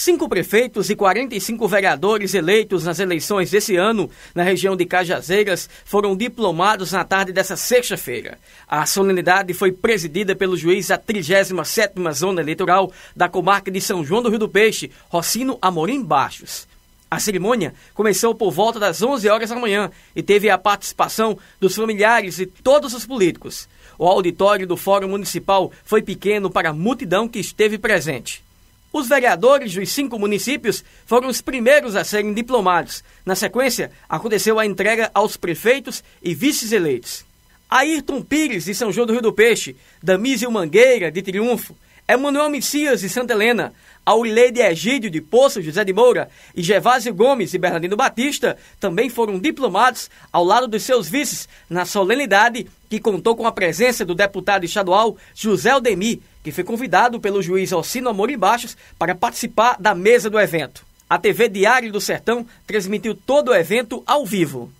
Cinco prefeitos e 45 vereadores eleitos nas eleições desse ano na região de Cajazeiras foram diplomados na tarde dessa sexta-feira. A solenidade foi presidida pelo juiz da 37ª Zona Eleitoral da comarca de São João do Rio do Peixe, Rocino Amorim Baixos. A cerimônia começou por volta das 11 horas da manhã e teve a participação dos familiares e todos os políticos. O auditório do Fórum Municipal foi pequeno para a multidão que esteve presente. Os vereadores dos cinco municípios foram os primeiros a serem diplomados. Na sequência, aconteceu a entrega aos prefeitos e vices eleitos. Ayrton Pires, de São João do Rio do Peixe, Damísio Mangueira, de Triunfo, Emanuel é Messias de Santa Helena, Aurileide Egídio de Poço, José de Moura e Gervásio Gomes e Bernardino Batista também foram diplomados ao lado dos seus vices na solenidade que contou com a presença do deputado estadual José Aldemir, que foi convidado pelo juiz Alcino Amorim Baixos para participar da mesa do evento. A TV Diário do Sertão transmitiu todo o evento ao vivo.